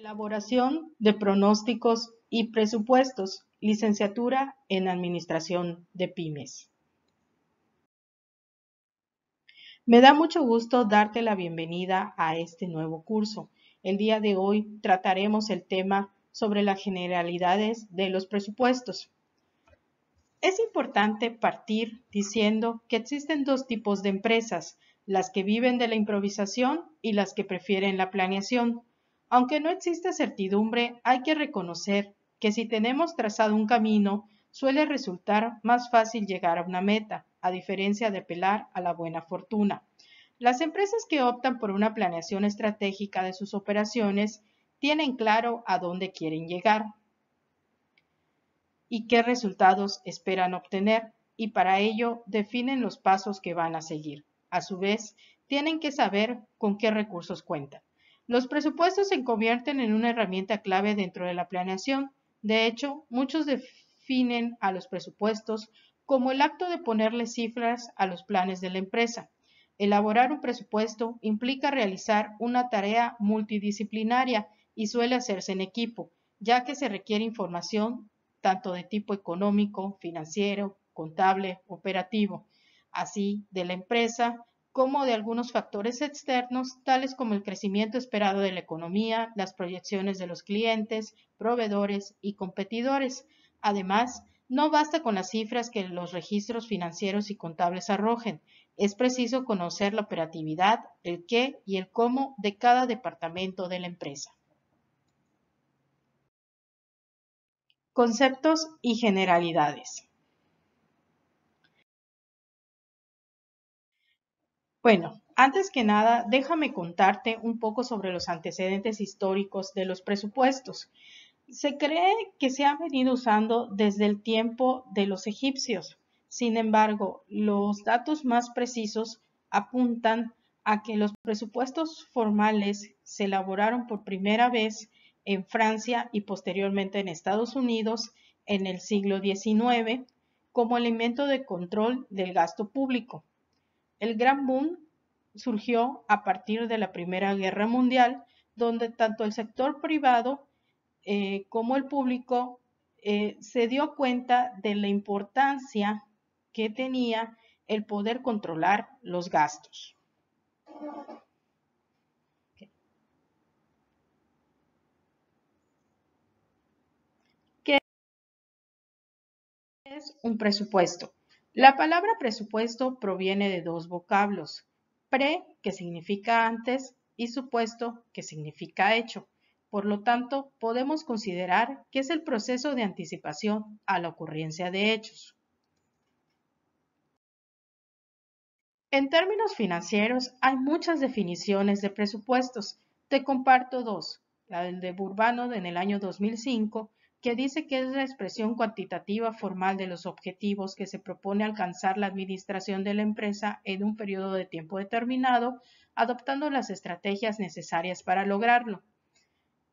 Elaboración de pronósticos y presupuestos, Licenciatura en Administración de Pymes. Me da mucho gusto darte la bienvenida a este nuevo curso. El día de hoy trataremos el tema sobre las generalidades de los presupuestos. Es importante partir diciendo que existen dos tipos de empresas, las que viven de la improvisación y las que prefieren la planeación. Aunque no existe certidumbre, hay que reconocer que si tenemos trazado un camino, suele resultar más fácil llegar a una meta, a diferencia de apelar a la buena fortuna. Las empresas que optan por una planeación estratégica de sus operaciones tienen claro a dónde quieren llegar y qué resultados esperan obtener, y para ello definen los pasos que van a seguir. A su vez, tienen que saber con qué recursos cuentan. Los presupuestos se convierten en una herramienta clave dentro de la planeación. De hecho, muchos definen a los presupuestos como el acto de ponerle cifras a los planes de la empresa. Elaborar un presupuesto implica realizar una tarea multidisciplinaria y suele hacerse en equipo, ya que se requiere información tanto de tipo económico, financiero, contable, operativo, así de la empresa como de algunos factores externos, tales como el crecimiento esperado de la economía, las proyecciones de los clientes, proveedores y competidores. Además, no basta con las cifras que los registros financieros y contables arrojen. Es preciso conocer la operatividad, el qué y el cómo de cada departamento de la empresa. Conceptos y generalidades. Bueno, antes que nada, déjame contarte un poco sobre los antecedentes históricos de los presupuestos. Se cree que se han venido usando desde el tiempo de los egipcios. Sin embargo, los datos más precisos apuntan a que los presupuestos formales se elaboraron por primera vez en Francia y posteriormente en Estados Unidos en el siglo XIX como elemento de control del gasto público. El gran boom surgió a partir de la Primera Guerra Mundial, donde tanto el sector privado eh, como el público eh, se dio cuenta de la importancia que tenía el poder controlar los gastos. ¿Qué es un presupuesto? La palabra presupuesto proviene de dos vocablos, pre, que significa antes, y supuesto, que significa hecho. Por lo tanto, podemos considerar que es el proceso de anticipación a la ocurrencia de hechos. En términos financieros, hay muchas definiciones de presupuestos. Te comparto dos, la del de Burbano en el año 2005 que dice que es la expresión cuantitativa formal de los objetivos que se propone alcanzar la administración de la empresa en un periodo de tiempo determinado, adoptando las estrategias necesarias para lograrlo.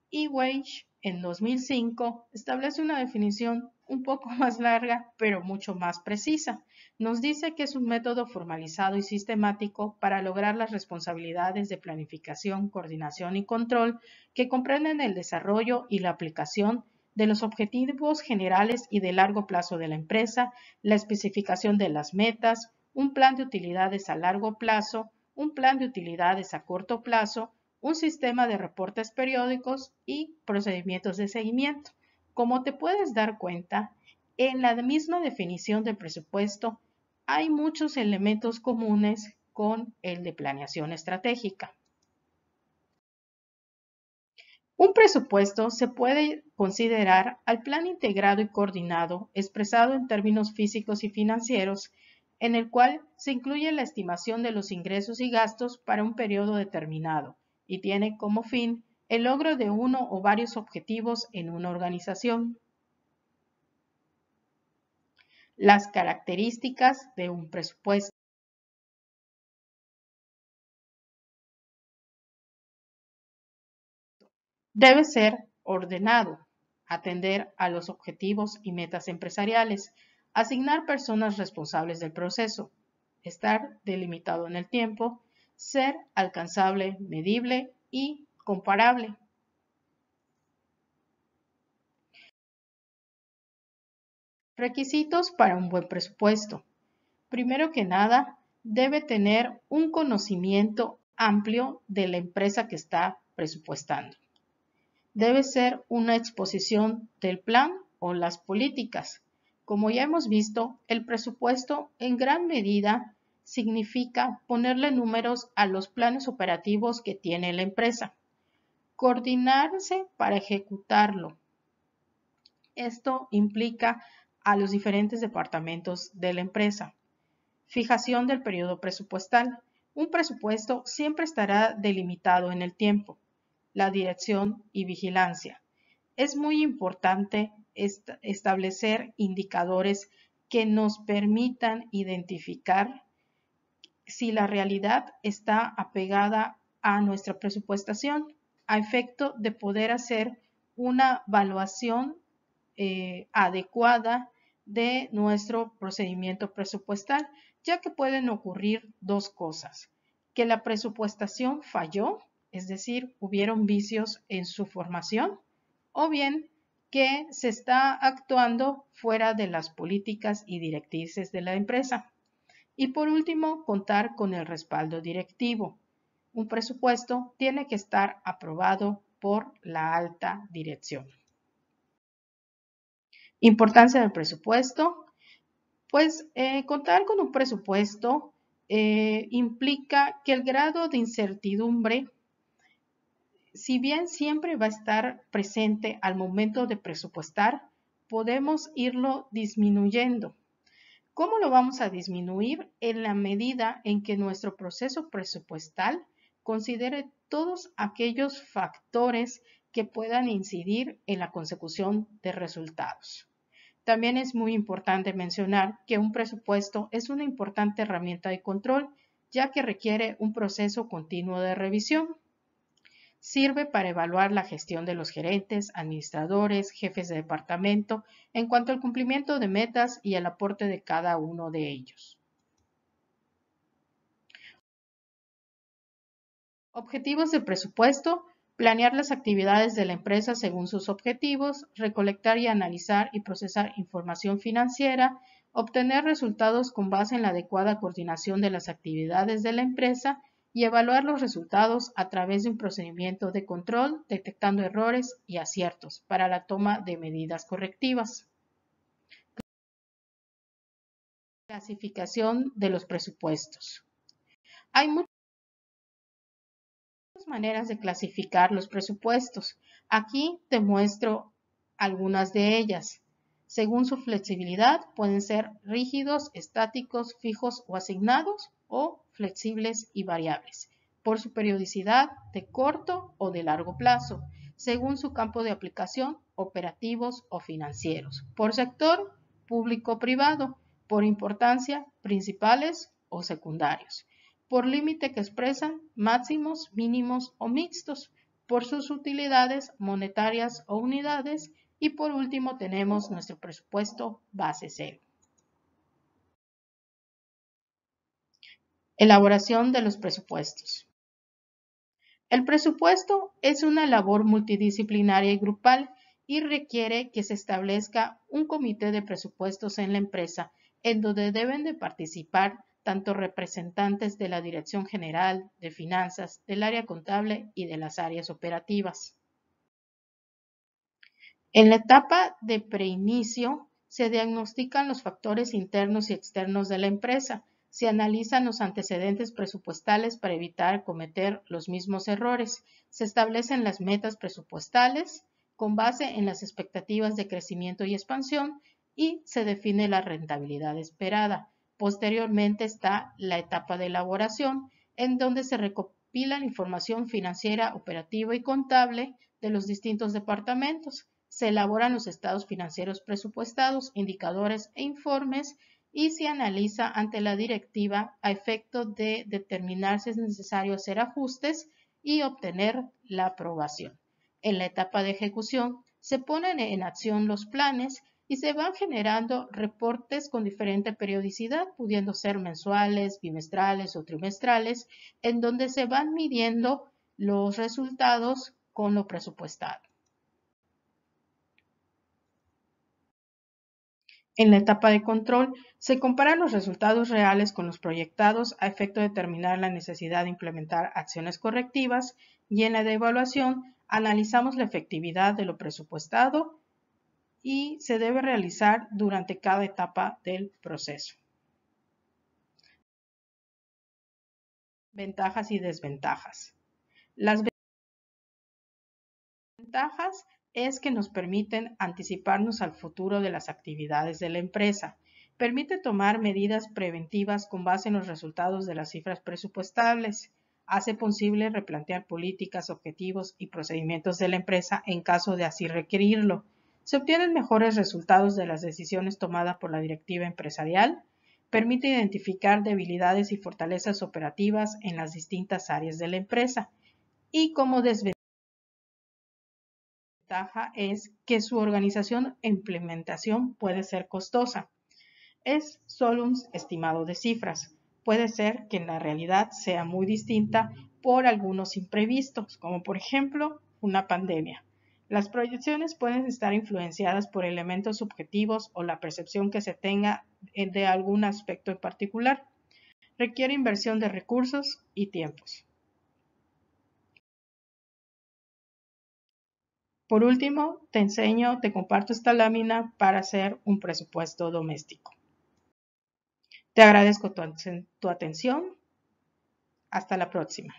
E. Wage, en 2005, establece una definición un poco más larga, pero mucho más precisa. Nos dice que es un método formalizado y sistemático para lograr las responsabilidades de planificación, coordinación y control que comprenden el desarrollo y la aplicación de los objetivos generales y de largo plazo de la empresa, la especificación de las metas, un plan de utilidades a largo plazo, un plan de utilidades a corto plazo, un sistema de reportes periódicos y procedimientos de seguimiento. Como te puedes dar cuenta, en la misma definición de presupuesto hay muchos elementos comunes con el de planeación estratégica. Un presupuesto se puede considerar al plan integrado y coordinado, expresado en términos físicos y financieros, en el cual se incluye la estimación de los ingresos y gastos para un periodo determinado y tiene como fin el logro de uno o varios objetivos en una organización. Las características de un presupuesto. Debe ser ordenado, atender a los objetivos y metas empresariales, asignar personas responsables del proceso, estar delimitado en el tiempo, ser alcanzable, medible y comparable. Requisitos para un buen presupuesto. Primero que nada, debe tener un conocimiento amplio de la empresa que está presupuestando debe ser una exposición del plan o las políticas. Como ya hemos visto, el presupuesto en gran medida significa ponerle números a los planes operativos que tiene la empresa. Coordinarse para ejecutarlo. Esto implica a los diferentes departamentos de la empresa. Fijación del periodo presupuestal. Un presupuesto siempre estará delimitado en el tiempo la dirección y vigilancia. Es muy importante establecer indicadores que nos permitan identificar si la realidad está apegada a nuestra presupuestación a efecto de poder hacer una evaluación eh, adecuada de nuestro procedimiento presupuestal, ya que pueden ocurrir dos cosas, que la presupuestación falló es decir, hubieron vicios en su formación, o bien que se está actuando fuera de las políticas y directrices de la empresa. Y por último, contar con el respaldo directivo. Un presupuesto tiene que estar aprobado por la alta dirección. Importancia del presupuesto. Pues eh, contar con un presupuesto eh, implica que el grado de incertidumbre si bien siempre va a estar presente al momento de presupuestar, podemos irlo disminuyendo. ¿Cómo lo vamos a disminuir? En la medida en que nuestro proceso presupuestal considere todos aquellos factores que puedan incidir en la consecución de resultados. También es muy importante mencionar que un presupuesto es una importante herramienta de control, ya que requiere un proceso continuo de revisión sirve para evaluar la gestión de los gerentes, administradores, jefes de departamento en cuanto al cumplimiento de metas y el aporte de cada uno de ellos. Objetivos de presupuesto. Planear las actividades de la empresa según sus objetivos, recolectar y analizar y procesar información financiera, obtener resultados con base en la adecuada coordinación de las actividades de la empresa y evaluar los resultados a través de un procedimiento de control, detectando errores y aciertos para la toma de medidas correctivas. Clasificación de los presupuestos. Hay muchas maneras de clasificar los presupuestos. Aquí te muestro algunas de ellas. Según su flexibilidad, pueden ser rígidos, estáticos, fijos o asignados, o flexibles y variables, por su periodicidad de corto o de largo plazo, según su campo de aplicación, operativos o financieros, por sector, público-privado, por importancia, principales o secundarios, por límite que expresan máximos, mínimos o mixtos, por sus utilidades monetarias o unidades, y por último tenemos nuestro presupuesto base cero. Elaboración de los presupuestos. El presupuesto es una labor multidisciplinaria y grupal y requiere que se establezca un comité de presupuestos en la empresa, en donde deben de participar tanto representantes de la Dirección General, de Finanzas, del área contable y de las áreas operativas. En la etapa de preinicio, se diagnostican los factores internos y externos de la empresa, se analizan los antecedentes presupuestales para evitar cometer los mismos errores, se establecen las metas presupuestales con base en las expectativas de crecimiento y expansión y se define la rentabilidad esperada. Posteriormente está la etapa de elaboración, en donde se recopila la información financiera, operativa y contable de los distintos departamentos se elaboran los estados financieros presupuestados, indicadores e informes y se analiza ante la directiva a efecto de determinar si es necesario hacer ajustes y obtener la aprobación. En la etapa de ejecución se ponen en acción los planes y se van generando reportes con diferente periodicidad, pudiendo ser mensuales, bimestrales o trimestrales, en donde se van midiendo los resultados con lo presupuestado. En la etapa de control, se comparan los resultados reales con los proyectados a efecto de determinar la necesidad de implementar acciones correctivas y en la de evaluación analizamos la efectividad de lo presupuestado y se debe realizar durante cada etapa del proceso. Ventajas y desventajas. Las ventajas es que nos permiten anticiparnos al futuro de las actividades de la empresa. Permite tomar medidas preventivas con base en los resultados de las cifras presupuestables. Hace posible replantear políticas, objetivos y procedimientos de la empresa en caso de así requerirlo. Se obtienen mejores resultados de las decisiones tomadas por la directiva empresarial. Permite identificar debilidades y fortalezas operativas en las distintas áreas de la empresa. Y como ventaja es que su organización e implementación puede ser costosa. Es solo un estimado de cifras. Puede ser que en la realidad sea muy distinta por algunos imprevistos, como por ejemplo una pandemia. Las proyecciones pueden estar influenciadas por elementos subjetivos o la percepción que se tenga eh, de algún aspecto en particular. Requiere inversión de recursos y tiempos. Por último, te enseño, te comparto esta lámina para hacer un presupuesto doméstico. Te agradezco tu, atención. Hasta la próxima.